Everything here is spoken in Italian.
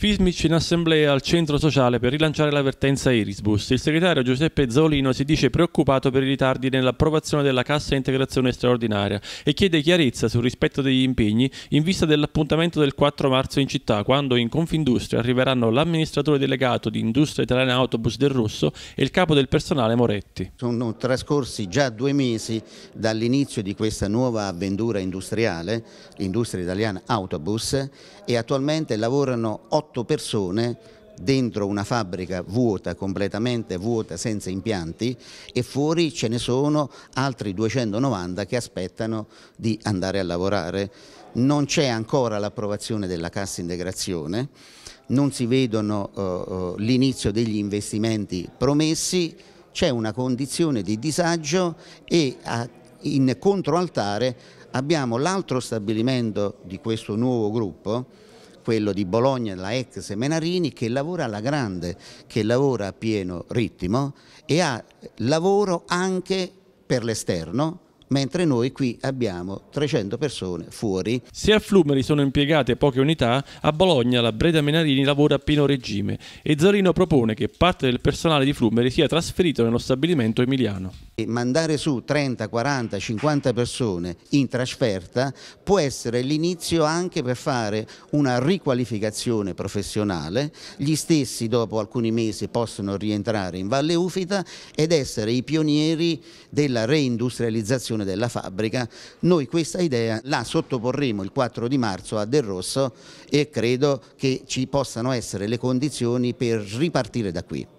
Fismic in assemblea al centro sociale per rilanciare l'avvertenza Irisbus. Il segretario Giuseppe Zolino si dice preoccupato per i ritardi nell'approvazione della cassa integrazione straordinaria e chiede chiarezza sul rispetto degli impegni in vista dell'appuntamento del 4 marzo in città, quando in Confindustria arriveranno l'amministratore delegato di Industria Italiana Autobus del Rosso e il capo del personale Moretti. Sono trascorsi già due mesi dall'inizio di questa nuova avventura industriale, l'Industria Italiana Autobus, e attualmente lavorano 8 otto persone dentro una fabbrica vuota, completamente vuota, senza impianti e fuori ce ne sono altri 290 che aspettano di andare a lavorare. Non c'è ancora l'approvazione della cassa integrazione, non si vedono eh, eh, l'inizio degli investimenti promessi, c'è una condizione di disagio e a, in controaltare abbiamo l'altro stabilimento di questo nuovo gruppo quello di Bologna, la ex Menarini, che lavora alla grande, che lavora a pieno ritmo e ha lavoro anche per l'esterno, mentre noi qui abbiamo 300 persone fuori. Se a Flumeri sono impiegate poche unità, a Bologna la Breda Menarini lavora a pieno regime e Zorino propone che parte del personale di Flumeri sia trasferito nello stabilimento emiliano. Mandare su 30, 40, 50 persone in trasferta può essere l'inizio anche per fare una riqualificazione professionale, gli stessi dopo alcuni mesi possono rientrare in Valle Ufita ed essere i pionieri della reindustrializzazione della fabbrica. Noi questa idea la sottoporremo il 4 di marzo a Del Rosso e credo che ci possano essere le condizioni per ripartire da qui.